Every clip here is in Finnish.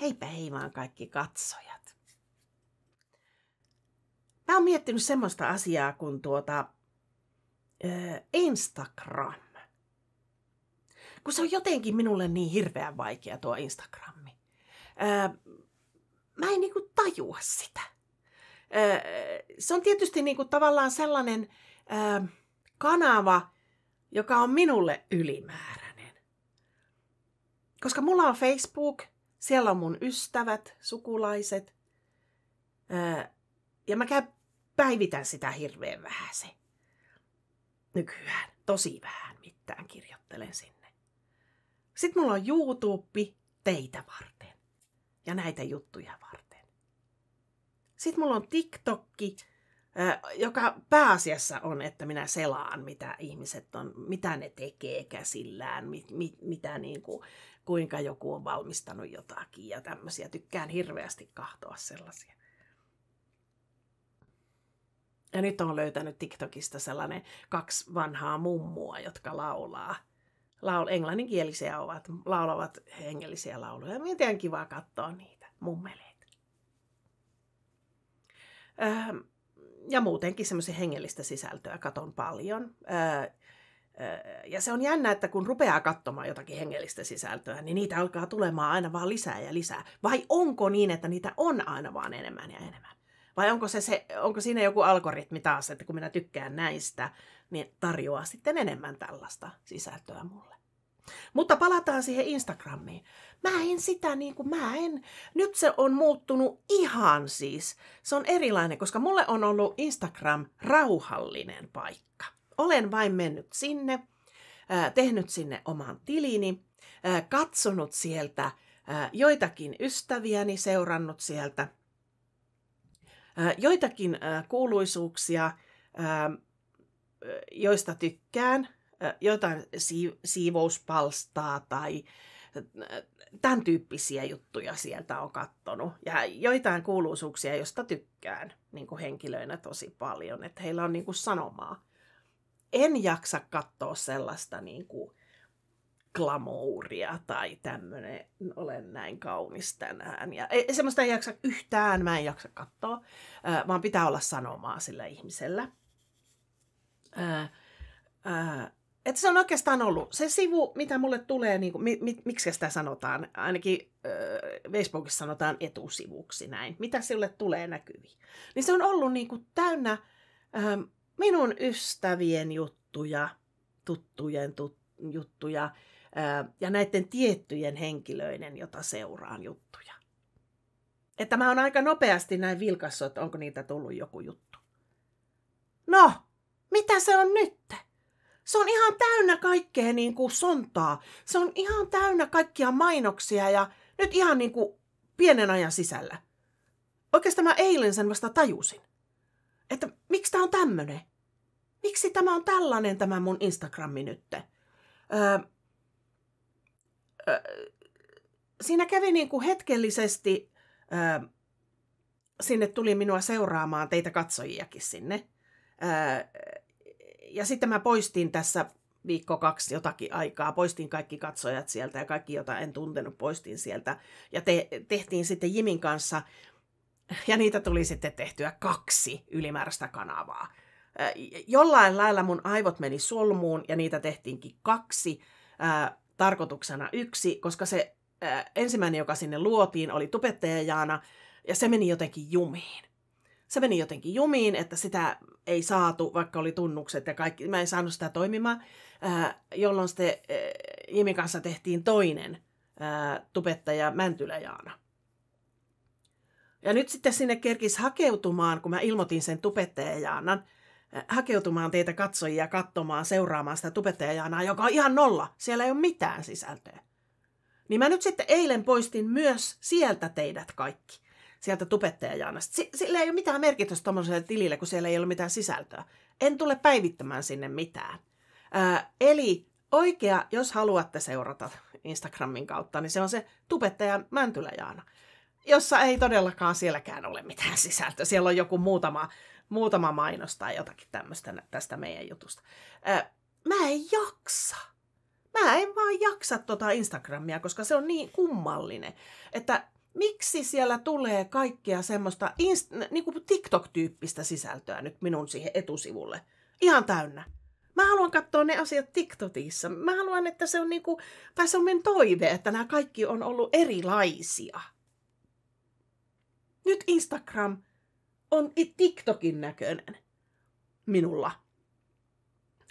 Heipä hei vaan kaikki katsojat. Mä oon miettinyt semmoista asiaa kuin tuota äh, Instagram. Kun se on jotenkin minulle niin hirveän vaikea tuo Instagrammi. Äh, mä en niinku tajua sitä. Äh, se on tietysti niinku tavallaan sellainen äh, kanava, joka on minulle ylimääräinen. Koska mulla on Facebook – siellä on mun ystävät, sukulaiset. ja mä käyn päivitän sitä hirveän vähän se. Nykyään tosi vähän mitään kirjoittelen sinne. Sitten mulla on YouTube teitä varten ja näitä juttuja varten. Sitten mulla on TikTokki, joka pääasiassa on, että minä selaan, mitä ihmiset on, mitä ne tekee käsillään, mit, mit, mitä niin kuin, kuinka joku on valmistanut jotakin ja tämmöisiä. Tykkään hirveästi kahtoa sellaisia. Ja nyt on löytänyt TikTokista sellainen kaksi vanhaa mummua, jotka laulaa. Laul, englanninkielisiä ovat, laulavat hengellisiä lauluja. Miten kivaa katsoa niitä mummeleita. Öö, ja muutenkin semmoisia hengellistä sisältöä katon paljon. Öö, ja se on jännä, että kun rupeaa katsomaan jotakin hengellistä sisältöä, niin niitä alkaa tulemaan aina vaan lisää ja lisää. Vai onko niin, että niitä on aina vaan enemmän ja enemmän? Vai onko, se se, onko siinä joku algoritmi taas, että kun minä tykkään näistä, niin tarjoaa sitten enemmän tällaista sisältöä mulle? Mutta palataan siihen Instagramiin. Mä en sitä niin kuin mä en. Nyt se on muuttunut ihan siis. Se on erilainen, koska mulle on ollut Instagram rauhallinen paikka olen vain mennyt sinne, tehnyt sinne oman tilini, katsonut sieltä joitakin ystäviäni, seurannut sieltä joitakin kuuluisuuksia, joista tykkään, jotain siivouspalstaa tai tämän tyyppisiä juttuja sieltä on kattonut. Ja joitain kuuluisuuksia, joista tykkään niin kuin henkilöinä tosi paljon, että heillä on niin kuin sanomaa en jaksa katsoa sellaista niin kuin glamouria tai tämmöinen, olen näin kaunis tänään. Ja ei, semmoista ei jaksa yhtään, mä en jaksa katsoa, vaan pitää olla sanomaa sillä ihmisellä. Ää, ää, että se on oikeastaan ollut se sivu, mitä mulle tulee, niin kuin, mi, mi, miksi sitä sanotaan, ainakin äh, Facebookissa sanotaan etusivuksi näin, mitä sille tulee näkyviin. Niin se on ollut niin kuin, täynnä ähm, minun ystävien juttuja, tuttujen tut, juttuja ää, ja näiden tiettyjen henkilöiden, jota seuraan juttuja. Että mä oon aika nopeasti näin vilkassut, että onko niitä tullut joku juttu. No, mitä se on nyt? Se on ihan täynnä kaikkea niin kuin sontaa. Se on ihan täynnä kaikkia mainoksia ja nyt ihan niin kuin pienen ajan sisällä. Oikeastaan mä eilen sen vasta tajusin että miksi tämä on tämmöinen? Miksi tämä on tällainen tämä mun Instagrammi nytte? Öö, öö, siinä kävi niin kuin hetkellisesti, öö, sinne tuli minua seuraamaan teitä katsojiakin sinne. Öö, ja sitten mä poistin tässä viikko kaksi jotakin aikaa, poistin kaikki katsojat sieltä ja kaikki, jota en tuntenut, poistin sieltä. Ja te, tehtiin sitten Jimin kanssa ja niitä tuli sitten tehtyä kaksi ylimääräistä kanavaa. Jollain lailla mun aivot meni solmuun ja niitä tehtiinkin kaksi, tarkoituksena yksi, koska se ensimmäinen, joka sinne luotiin, oli tubettajajaana ja se meni jotenkin jumiin. Se meni jotenkin jumiin, että sitä ei saatu, vaikka oli tunnukset ja kaikki, mä en saanut sitä toimimaan, jolloin sitten Jimin kanssa tehtiin toinen tupettaja Mäntyläjaana. Ja nyt sitten sinne kerkis hakeutumaan, kun mä ilmoitin sen tupettajajaannan, äh, hakeutumaan teitä katsojia katsomaan, seuraamaan sitä tupettajajaanaa, joka on ihan nolla. Siellä ei ole mitään sisältöä. Niin mä nyt sitten eilen poistin myös sieltä teidät kaikki. Sieltä tupettajajaanasta. Sillä ei ole mitään merkitystä tuommoiselle tilille, kun siellä ei ole mitään sisältöä. En tule päivittämään sinne mitään. Ää, äh, eli oikea, jos haluatte seurata Instagramin kautta, niin se on se tubettaja Mäntyläjaana jossa ei todellakaan sielläkään ole mitään sisältöä. Siellä on joku muutama, muutama mainos tai jotakin tämmöistä tästä meidän jutusta. Ää, mä en jaksa. Mä en vaan jaksa tota Instagramia, koska se on niin kummallinen, että miksi siellä tulee kaikkea semmoista inst- niin kuin TikTok-tyyppistä sisältöä nyt minun siihen etusivulle. Ihan täynnä. Mä haluan katsoa ne asiat TikTokissa. Mä haluan, että se on niinku, tai se on toive, että nämä kaikki on ollut erilaisia. Nyt Instagram on TikTokin näköinen minulla.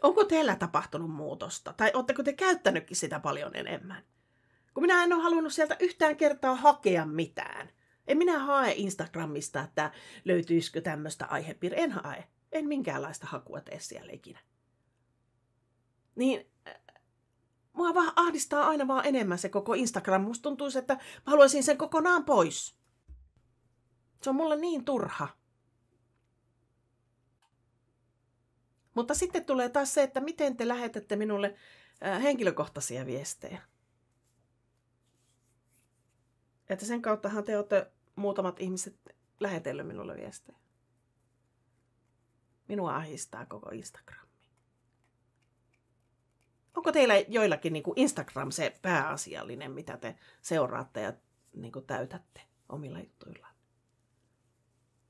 Onko teillä tapahtunut muutosta? Tai oletteko te käyttänytkin sitä paljon enemmän? Kun minä en ole halunnut sieltä yhtään kertaa hakea mitään. En minä hae Instagramista, että löytyisikö tämmöistä aihepiiriä. En hae. En minkäänlaista hakua tee siellä ikinä. Niin mua vaan ahdistaa aina vaan enemmän se koko Instagram. Musta tuntuisi, että mä haluaisin sen kokonaan pois. Se on mulle niin turha. Mutta sitten tulee taas se, että miten te lähetätte minulle äh, henkilökohtaisia viestejä. Että sen kauttahan te olette muutamat ihmiset lähetellyt minulle viestejä. Minua ahistaa koko Instagram. Onko teillä joillakin niin kuin Instagram se pääasiallinen, mitä te seuraatte ja niin kuin täytätte omilla jutuillaan?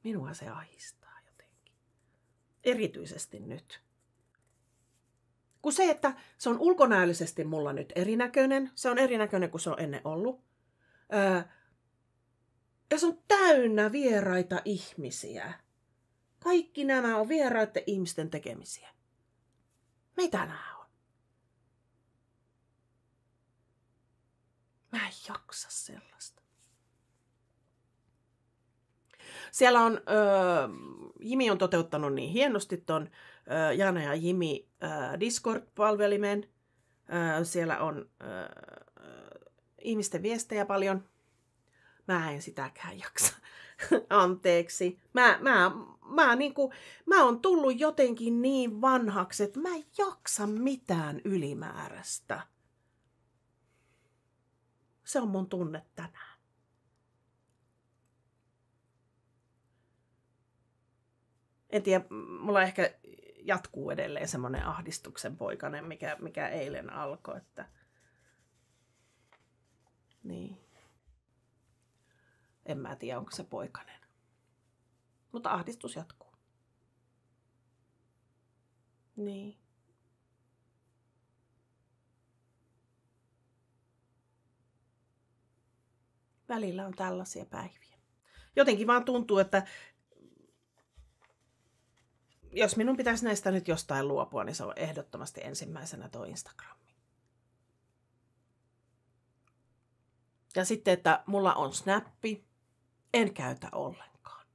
Minua se ahistaa jotenkin. Erityisesti nyt. Kun se, että se on ulkonäöllisesti mulla nyt erinäköinen, se on erinäköinen kuin se on ennen ollut. Öö, ja se on täynnä vieraita ihmisiä. Kaikki nämä on vieraiden ihmisten tekemisiä. Mitä nämä on? Mä en jaksa sellaista. Siellä on, äh, Jimi on toteuttanut niin hienosti ton äh, Jana ja Jimi äh, Discord-palvelimen. Äh, siellä on äh, ihmisten viestejä paljon. Mä en sitäkään jaksa. Anteeksi. Mä, mä, mä, kuin, niinku, mä on tullut jotenkin niin vanhaksi, että mä en jaksa mitään ylimääräistä. Se on mun tunne tänään. en tiedä, mulla ehkä jatkuu edelleen semmoinen ahdistuksen poikainen, mikä, mikä eilen alkoi, että niin. En mä tiedä, onko se poikainen. Mutta ahdistus jatkuu. Niin. Välillä on tällaisia päiviä. Jotenkin vaan tuntuu, että jos minun pitäisi näistä nyt jostain luopua, niin se on ehdottomasti ensimmäisenä tuo Instagram. Ja sitten, että mulla on snappi, en käytä ollenkaan.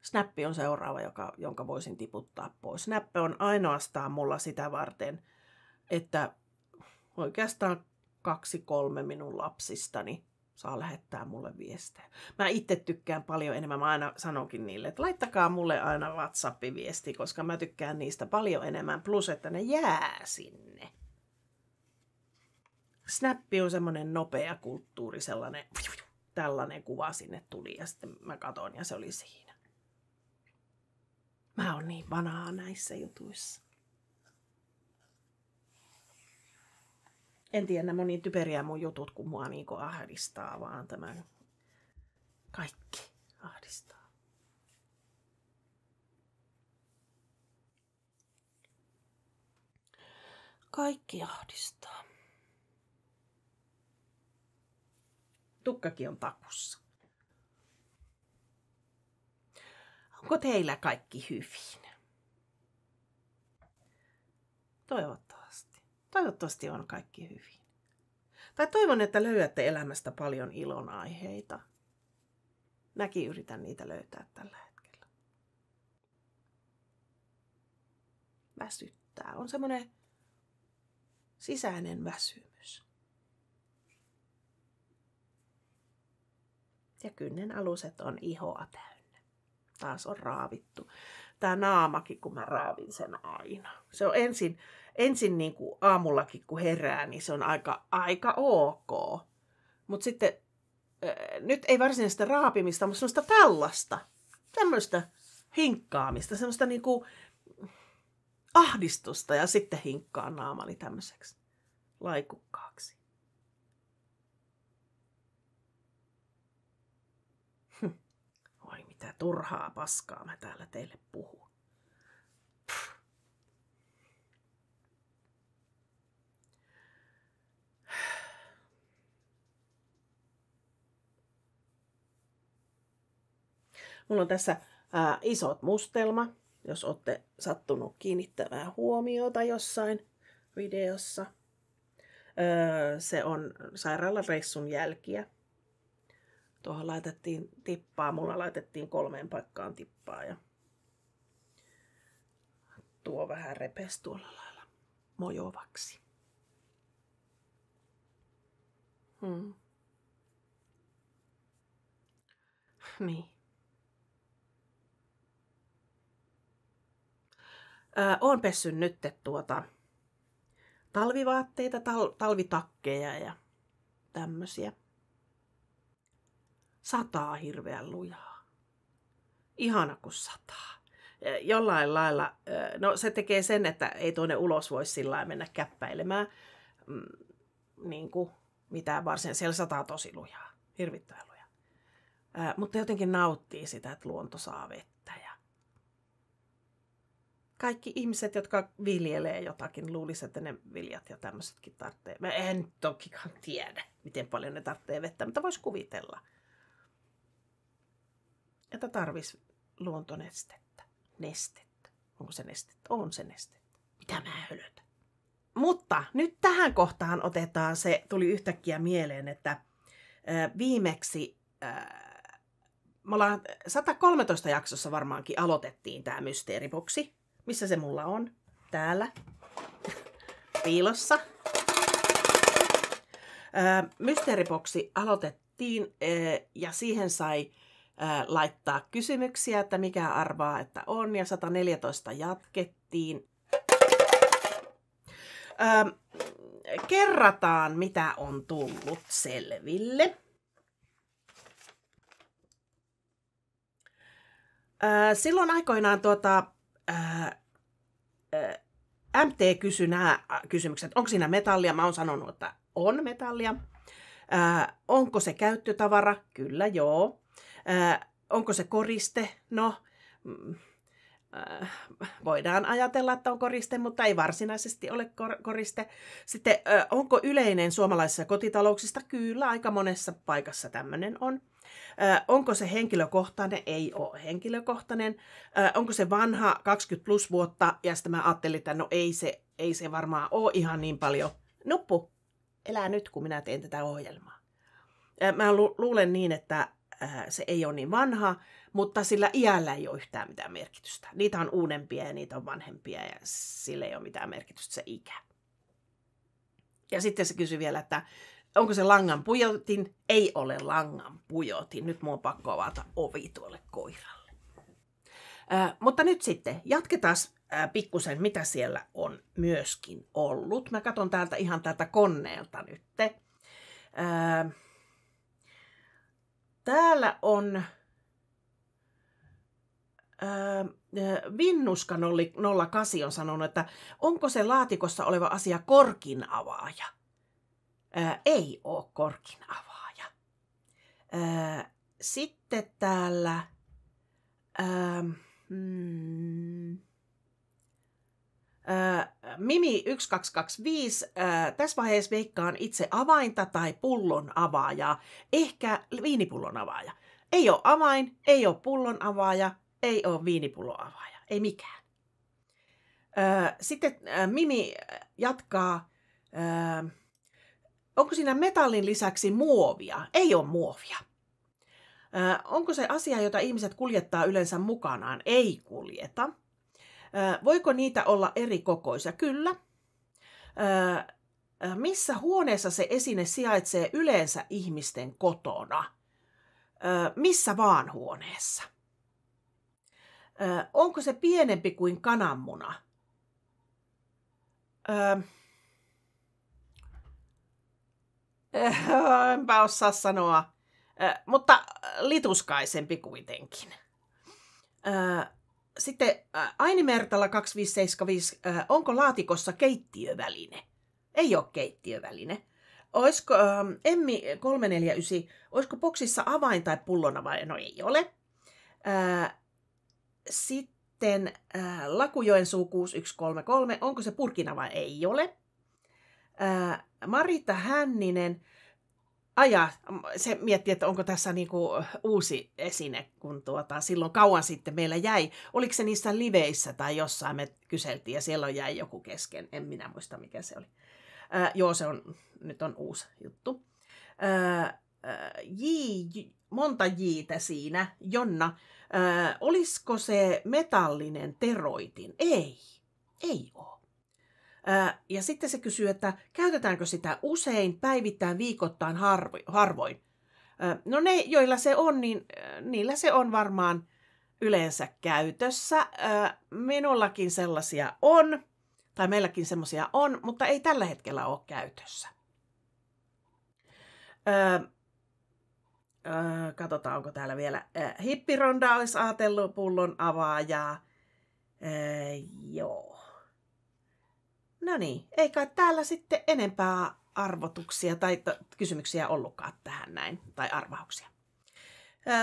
Snappi on seuraava, joka, jonka voisin tiputtaa pois. Snappi on ainoastaan mulla sitä varten, että oikeastaan kaksi kolme minun lapsistani saa lähettää mulle viestejä. Mä itse tykkään paljon enemmän, mä aina sanonkin niille, että laittakaa mulle aina WhatsApp-viesti, koska mä tykkään niistä paljon enemmän, plus että ne jää sinne. Snappi on semmoinen nopea kulttuuri, sellainen tällainen kuva sinne tuli ja sitten mä katon ja se oli siinä. Mä oon niin vanhaa näissä jutuissa. en tiedä, nämä on niin typeriä mun jutut, kun mua niin kuin ahdistaa vaan tämä. Kaikki ahdistaa. Kaikki ahdistaa. Tukkakin on takussa. Onko teillä kaikki hyvin? Toivottavasti. Toivottavasti on kaikki hyvin. Tai toivon, että löydätte elämästä paljon ilonaiheita. Mäkin yritän niitä löytää tällä hetkellä. Väsyttää. On semmoinen sisäinen väsymys. Ja kynnen aluset on ihoa täynnä. Taas on raavittu. Tämä naamakin, kun mä raavin sen aina. Se on ensin ensin niin kuin aamullakin kun herää, niin se on aika, aika ok. Mutta sitten nyt ei varsinaista raapimista, mutta semmoista tällaista, tämmöistä hinkkaamista, semmoista niin kuin ahdistusta ja sitten hinkkaa naamani tämmöiseksi laikukkaaksi. Hm. Oi mitä turhaa paskaa mä täällä teille puhun. Mulla on tässä ää, isot mustelma, jos olette sattunut kiinnittämään huomiota jossain videossa. Öö, se on sairaalareissun jälkiä. Tuohon laitettiin tippaa, mulla laitettiin kolmeen paikkaan tippaa ja tuo vähän repes tuolla lailla mojovaksi. Hmm. Niin. Öö, oon pessyn nyt tuota, talvivaatteita, tal- talvitakkeja ja tämmöisiä. Sataa hirveän lujaa. Ihana kun sataa. Jollain lailla, no se tekee sen, että ei tuonne ulos voi sillä mennä käppäilemään, mm, niin kuin mitään varsin. Siellä sataa tosi lujaa, hirvittävän lujaa. mutta jotenkin nauttii sitä, että luonto saa vettä kaikki ihmiset, jotka viljelee jotakin, luulisi, että ne viljat ja tämmöisetkin tarvitsee. Mä en tokikaan tiedä, miten paljon ne tarvitsee vettä, mutta voisi kuvitella, että tarvisi luontonestettä, nestettä. Onko se nestettä? On se nestettä. Mitä mä hölytän? Mutta nyt tähän kohtaan otetaan se, tuli yhtäkkiä mieleen, että viimeksi me ollaan 113 jaksossa varmaankin aloitettiin tämä mysteeriboksi. Missä se mulla on? Täällä. Piilossa. mysteeriboksi aloitettiin ja siihen sai laittaa kysymyksiä, että mikä arvaa, että on. Ja 114 jatkettiin. kerrataan, mitä on tullut selville. Silloin aikoinaan tuota, ää, äh, ää, äh, MT kysyi nämä äh, kysymykset, onko siinä metallia? Mä oon sanonut, että on metallia. Ää, onko se käyttötavara? Kyllä, joo. Ää, onko se koriste? No, mm, ää, voidaan ajatella, että on koriste, mutta ei varsinaisesti ole kor- koriste. Sitten, ää, onko yleinen suomalaisissa kotitalouksista? Kyllä, aika monessa paikassa tämmöinen on onko se henkilökohtainen? Ei ole henkilökohtainen. onko se vanha 20 plus vuotta? Ja sitten mä ajattelin, että no ei se, ei se varmaan ole ihan niin paljon. Nuppu, elää nyt, kun minä teen tätä ohjelmaa. mä lu- luulen niin, että se ei ole niin vanha, mutta sillä iällä ei ole yhtään mitään merkitystä. Niitä on uudempia ja niitä on vanhempia ja sillä ei ole mitään merkitystä se ikä. Ja sitten se kysyi vielä, että onko se langan pujotin? Ei ole langan pujotin. Nyt mua on pakko avata ovi tuolle koiralle. Äh, mutta nyt sitten jatketaan äh, pikkusen, mitä siellä on myöskin ollut. Mä katson täältä ihan täältä koneelta nytte. Äh, täällä on Vinnuskan oli 08 on sanonut, että onko se laatikossa oleva asia korkin avaaja – ää, ei ole korkin avaaja. Ää, sitten täällä... Ää, mm, ää, Mimi1225, tässä vaiheessa veikkaan itse avainta tai pullon avaajaa, ehkä viinipullon avaaja. Ei ole avain, ei ole pullon avaaja, ei ole viinipullon avaaja, ei mikään. Ää, sitten ää, Mimi jatkaa... Ää, onko siinä metallin lisäksi muovia? Ei ole muovia. Ö, onko se asia, jota ihmiset kuljettaa yleensä mukanaan? Ei kuljeta. Ö, voiko niitä olla eri kokoisia? Kyllä. Ö, missä huoneessa se esine sijaitsee yleensä ihmisten kotona? Ö, missä vaan huoneessa? Ö, onko se pienempi kuin kananmuna? Ö, Äh, enpä osaa sanoa. Äh, mutta äh, lituskaisempi kuitenkin. Sitten Aini Mertala 2575, onko laatikossa keittiöväline? Ei ole keittiöväline. Olisiko, ähm, Emmi 349, olisiko boksissa avain tai pullona vai? No ei ole. Sitten Lakujoen 6133, onko se purkina vai ei ole? Äh, Marita Hänninen aja, se mietti, että onko tässä niinku uusi esine, kun tuota, silloin kauan sitten meillä jäi. Oliko se niissä liveissä tai jossain me kyseltiin ja siellä jäi joku kesken, en minä muista mikä se oli. Äh, joo, se on, nyt on uusi juttu. Äh, ää, äh, monta jiitä siinä, Jonna. Äh, olisiko se metallinen teroitin? Ei, ei ole ja sitten se kysyy, että käytetäänkö sitä usein, päivittäin, viikoittain, harvoin. No ne, joilla se on, niin niillä se on varmaan yleensä käytössä. Minullakin sellaisia on, tai meilläkin sellaisia on, mutta ei tällä hetkellä ole käytössä. Katsotaan, onko täällä vielä. Hippironda olisi ajatellut pullon avaajaa. Joo. No niin, eikä täällä sitten enempää arvotuksia tai t- kysymyksiä ollutkaan tähän näin, tai arvauksia.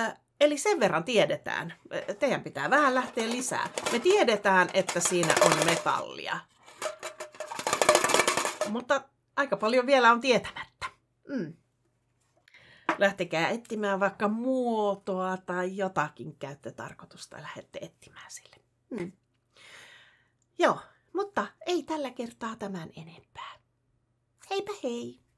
Ö, eli sen verran tiedetään. Teidän pitää vähän lähteä lisää. Me tiedetään, että siinä on metallia. Mutta aika paljon vielä on tietämättä. Mm. Lähtekää etsimään vaikka muotoa tai jotakin käyttötarkoitusta ja lähdette etsimään sille. Mm. Joo, mutta ei tällä kertaa tämän enempää. Heipä hei!